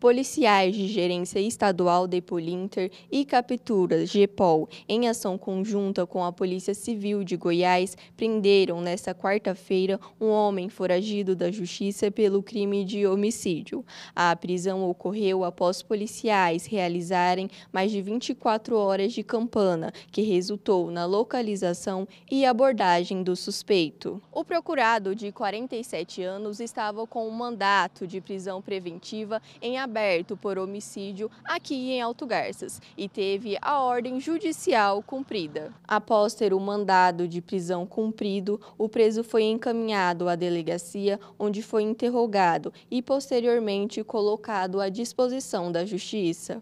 Policiais de Gerência Estadual de Polinter e Captura GEPOL, em ação conjunta com a Polícia Civil de Goiás, prenderam nesta quarta-feira um homem foragido da Justiça pelo crime de homicídio. A prisão ocorreu após policiais realizarem mais de 24 horas de campana, que resultou na localização e abordagem do suspeito. O procurado, de 47 anos, estava com um mandato de prisão preventiva em aberto por homicídio aqui em Alto Garças e teve a ordem judicial cumprida. Após ter o mandado de prisão cumprido, o preso foi encaminhado à delegacia, onde foi interrogado e posteriormente colocado à disposição da Justiça.